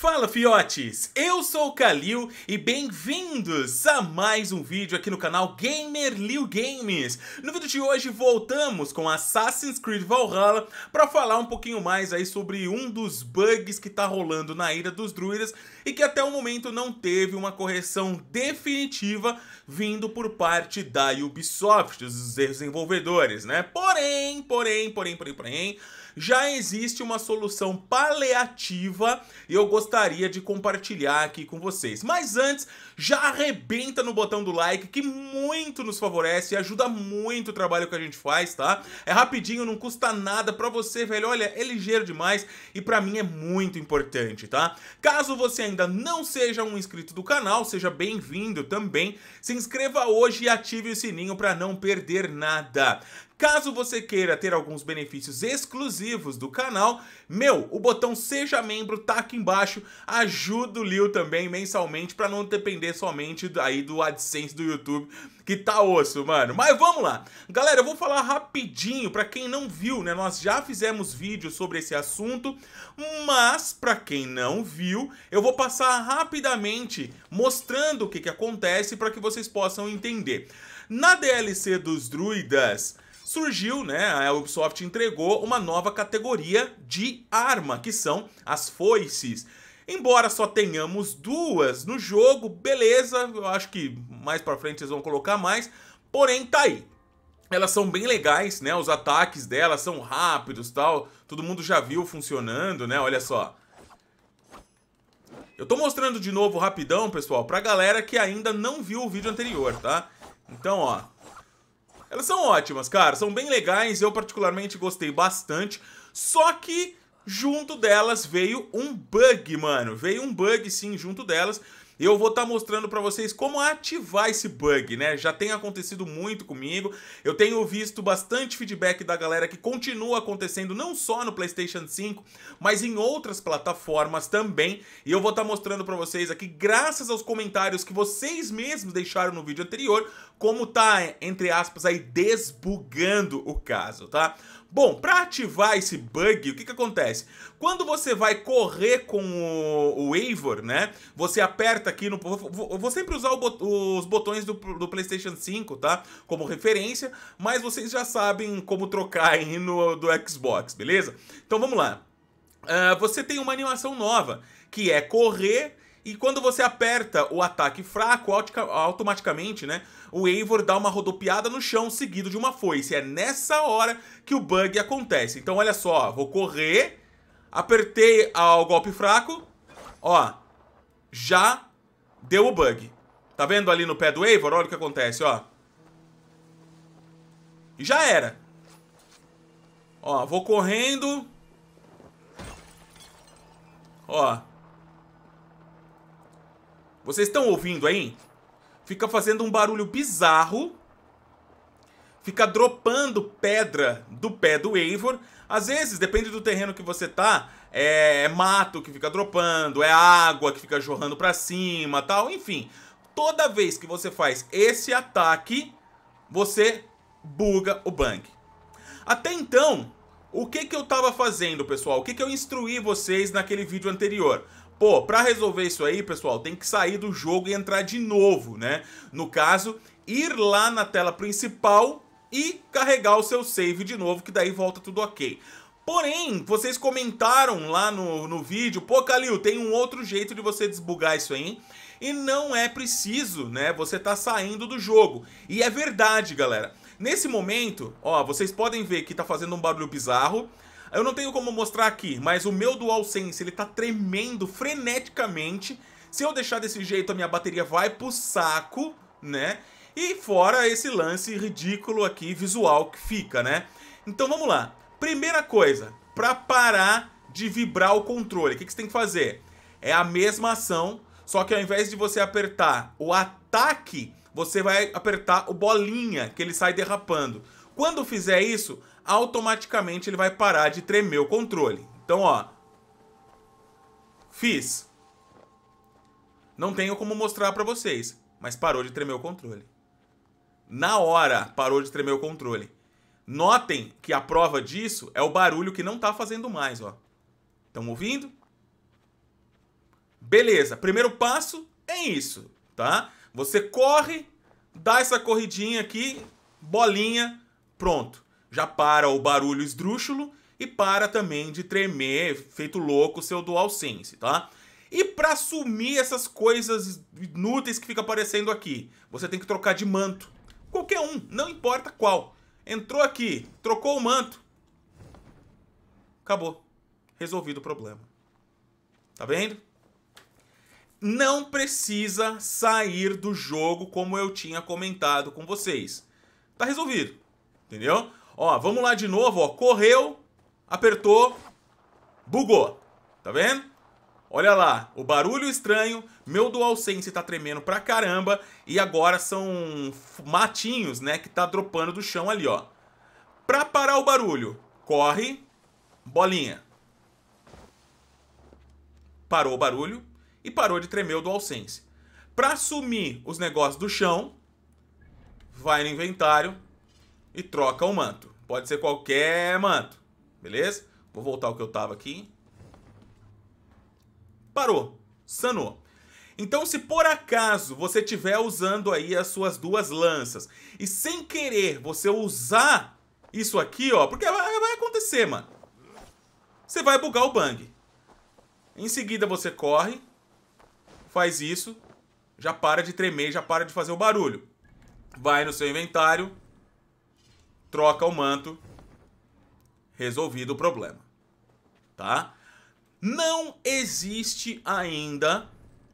Fala fiotes, eu sou o Kalil e bem-vindos a mais um vídeo aqui no canal Gamer Liu Games. No vídeo de hoje voltamos com Assassin's Creed Valhalla para falar um pouquinho mais aí sobre um dos bugs que tá rolando na Ilha dos Druidas e que até o momento não teve uma correção definitiva vindo por parte da Ubisoft, dos desenvolvedores, né? Porém, porém, porém, porém, porém, já existe uma solução paliativa e eu gostaria de compartilhar aqui com vocês. Mas antes, já arrebenta no botão do like que muito nos favorece e ajuda muito o trabalho que a gente faz, tá? É rapidinho, não custa nada para você, velho. Olha, é ligeiro demais e para mim é muito importante, tá? Caso você ainda não seja um inscrito do canal, seja bem-vindo também. Se inscreva hoje e ative o sininho para não perder nada. Caso você queira ter alguns benefícios exclusivos do canal, meu, o botão Seja Membro tá aqui embaixo, ajuda o Liu também mensalmente para não depender somente aí do AdSense do YouTube, que tá osso, mano. Mas vamos lá. Galera, eu vou falar rapidinho para quem não viu, né? Nós já fizemos vídeo sobre esse assunto, mas para quem não viu, eu vou passar rapidamente mostrando o que que acontece para que vocês possam entender. Na DLC dos druidas, surgiu, né, a Ubisoft entregou uma nova categoria de arma, que são as foices. Embora só tenhamos duas no jogo, beleza, eu acho que mais para frente eles vão colocar mais, porém tá aí. Elas são bem legais, né? Os ataques delas são rápidos, tal. Todo mundo já viu funcionando, né? Olha só. Eu tô mostrando de novo rapidão, pessoal, pra galera que ainda não viu o vídeo anterior, tá? Então, ó, elas são ótimas, cara, são bem legais, eu particularmente gostei bastante, só que junto delas veio um bug, mano. Veio um bug sim junto delas eu vou estar tá mostrando para vocês como ativar esse bug, né? Já tem acontecido muito comigo. Eu tenho visto bastante feedback da galera que continua acontecendo não só no PlayStation 5, mas em outras plataformas também. E eu vou estar tá mostrando para vocês aqui, graças aos comentários que vocês mesmos deixaram no vídeo anterior, como tá, entre aspas, aí desbugando o caso, tá? Bom, para ativar esse bug, o que que acontece? Quando você vai correr com o, o Eivor, né? Você aperta aqui no... vou sempre usar bot, os botões do, do, PlayStation 5, tá? Como referência, mas vocês já sabem como trocar aí no, do Xbox, beleza? Então vamos lá. Uh, você tem uma animação nova, que é correr e quando você aperta o ataque fraco, automaticamente, né, o Eivor dá uma rodopiada no chão seguido de uma foice. É nessa hora que o bug acontece. Então olha só, vou correr, apertei ao golpe fraco, ó, já deu o bug. Tá vendo ali no pé do Eivor? Olha o que acontece, ó. E já era. Ó, vou correndo. Ó. Vocês estão ouvindo aí? Fica fazendo um barulho bizarro. Fica dropando pedra do pé do Eivor. Às vezes, depende do terreno que você tá, é, é mato que fica dropando, é água que fica jorrando para cima, tal, enfim. Toda vez que você faz esse ataque, você buga o bang. Até então, o que, que eu tava fazendo, pessoal? O que, que eu instruí vocês naquele vídeo anterior? Pô, para resolver isso aí, pessoal, tem que sair do jogo e entrar de novo, né? No caso, ir lá na tela principal e carregar o seu save de novo, que daí volta tudo ok. Porém, vocês comentaram lá no, no vídeo, pô, Calil, tem um outro jeito de você desbugar isso aí, E não é preciso, né? Você tá saindo do jogo. E é verdade, galera. Nesse momento, ó, vocês podem ver que tá fazendo um barulho bizarro. Eu não tenho como mostrar aqui, mas o meu DualSense ele tá tremendo freneticamente. Se eu deixar desse jeito, a minha bateria vai pro saco, né? E fora esse lance ridículo aqui, visual que fica, né? Então vamos lá. Primeira coisa, para parar de vibrar o controle, o que, que você tem que fazer? É a mesma ação, só que ao invés de você apertar o ataque, você vai apertar o bolinha, que ele sai derrapando. Quando fizer isso, automaticamente ele vai parar de tremer o controle. Então, ó. Fiz. Não tenho como mostrar para vocês, mas parou de tremer o controle. Na hora, parou de tremer o controle. Notem que a prova disso é o barulho que não está fazendo mais, ó. Estão ouvindo? Beleza, primeiro passo é isso, tá? Você corre, dá essa corridinha aqui, bolinha, Pronto, já para o barulho esdrúxulo e para também de tremer, feito louco, seu DualSense, tá? E para sumir essas coisas inúteis que fica aparecendo aqui, você tem que trocar de manto. Qualquer um, não importa qual. Entrou aqui, trocou o manto. Acabou. Resolvido o problema. Tá vendo? Não precisa sair do jogo como eu tinha comentado com vocês. Tá resolvido. Entendeu? Ó, vamos lá de novo, ó. Correu, apertou, bugou. Tá vendo? Olha lá, o barulho estranho, meu DualSense tá tremendo pra caramba e agora são matinhos, né, que tá dropando do chão ali, ó. Pra parar o barulho, corre, bolinha. Parou o barulho e parou de tremer o DualSense. Pra sumir os negócios do chão, vai no inventário, e troca o manto. Pode ser qualquer manto, beleza? Vou voltar ao que eu tava aqui. Parou, sanou. Então, se por acaso você estiver usando aí as suas duas lanças e sem querer você usar isso aqui, ó, porque vai acontecer, mano. Você vai bugar o bang. Em seguida você corre, faz isso, já para de tremer, já para de fazer o barulho. Vai no seu inventário, troca o manto, resolvido o problema. Tá? Não existe ainda,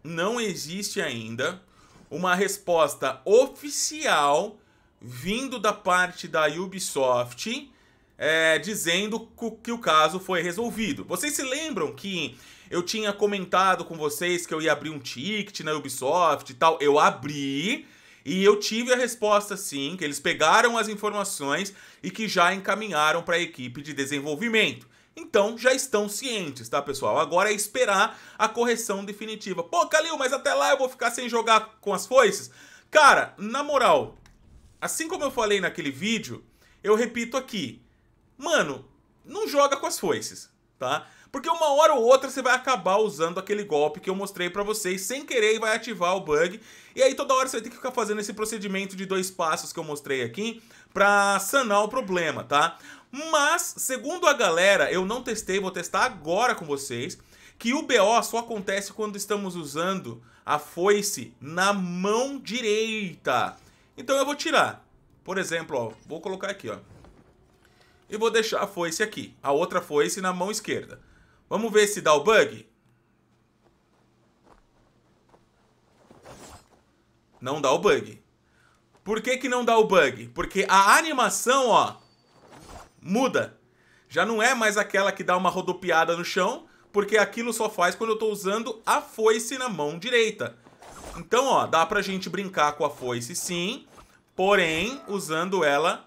não existe ainda uma resposta oficial vindo da parte da Ubisoft é, dizendo que o caso foi resolvido. Vocês se lembram que eu tinha comentado com vocês que eu ia abrir um ticket na Ubisoft e tal? Eu abri, e eu tive a resposta sim, que eles pegaram as informações e que já encaminharam para a equipe de desenvolvimento. Então já estão cientes, tá, pessoal? Agora é esperar a correção definitiva. Pô, Calil, mas até lá eu vou ficar sem jogar com as foices? Cara, na moral, assim como eu falei naquele vídeo, eu repito aqui. Mano, não joga com as foices tá? Porque uma hora ou outra você vai acabar usando aquele golpe que eu mostrei pra vocês sem querer e vai ativar o bug. E aí toda hora você vai ter que ficar fazendo esse procedimento de dois passos que eu mostrei aqui pra sanar o problema, tá? Mas, segundo a galera, eu não testei, vou testar agora com vocês, que o BO só acontece quando estamos usando a foice na mão direita. Então eu vou tirar. Por exemplo, ó, vou colocar aqui, ó e vou deixar a foice aqui, a outra foice na mão esquerda. Vamos ver se dá o bug? Não dá o bug. Por que que não dá o bug? Porque a animação, ó, muda. Já não é mais aquela que dá uma rodopiada no chão, porque aquilo só faz quando eu estou usando a foice na mão direita. Então, ó, dá pra gente brincar com a foice sim, porém usando ela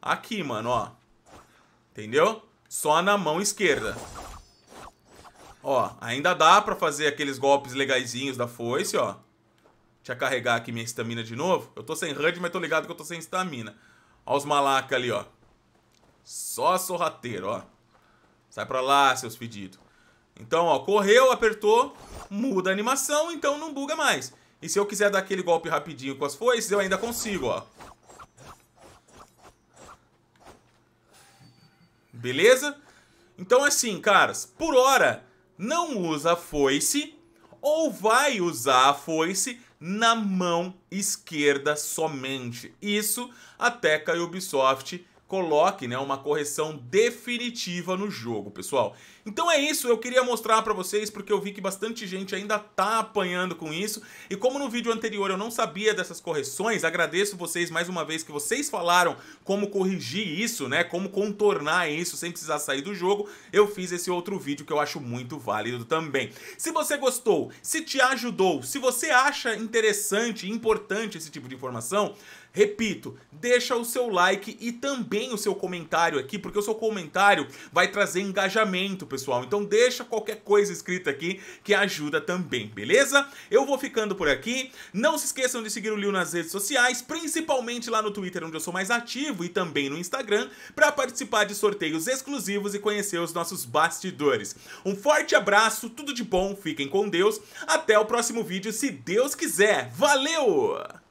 aqui, mano, ó. Entendeu? Só na mão esquerda. Ó, ainda dá pra fazer aqueles golpes legaiszinhos da foice, ó. Deixa eu carregar aqui minha estamina de novo. Eu tô sem HUD, mas tô ligado que eu tô sem estamina. Ó os malacas ali, ó. Só sorrateiro, ó. Sai pra lá, seus pedidos. Então, ó, correu, apertou, muda a animação, então não buga mais. E se eu quiser dar aquele golpe rapidinho com as foices, eu ainda consigo, ó. beleza? Então, assim, caras, por hora, não usa a foice ou vai usar a foice na mão esquerda somente. Isso até que a Ubisoft coloque né, uma correção definitiva no jogo, pessoal. Então é isso, eu queria mostrar para vocês porque eu vi que bastante gente ainda tá apanhando com isso. E como no vídeo anterior eu não sabia dessas correções, agradeço vocês mais uma vez que vocês falaram como corrigir isso, né, como contornar isso sem precisar sair do jogo. Eu fiz esse outro vídeo que eu acho muito válido também. Se você gostou, se te ajudou, se você acha interessante e importante esse tipo de informação, Repito, deixa o seu like e também o seu comentário aqui, porque o seu comentário vai trazer engajamento, pessoal. Então deixa qualquer coisa escrita aqui que ajuda também, beleza? Eu vou ficando por aqui. Não se esqueçam de seguir o Liu nas redes sociais, principalmente lá no Twitter, onde eu sou mais ativo, e também no Instagram, para participar de sorteios exclusivos e conhecer os nossos bastidores. Um forte abraço, tudo de bom, fiquem com Deus. Até o próximo vídeo, se Deus quiser. Valeu!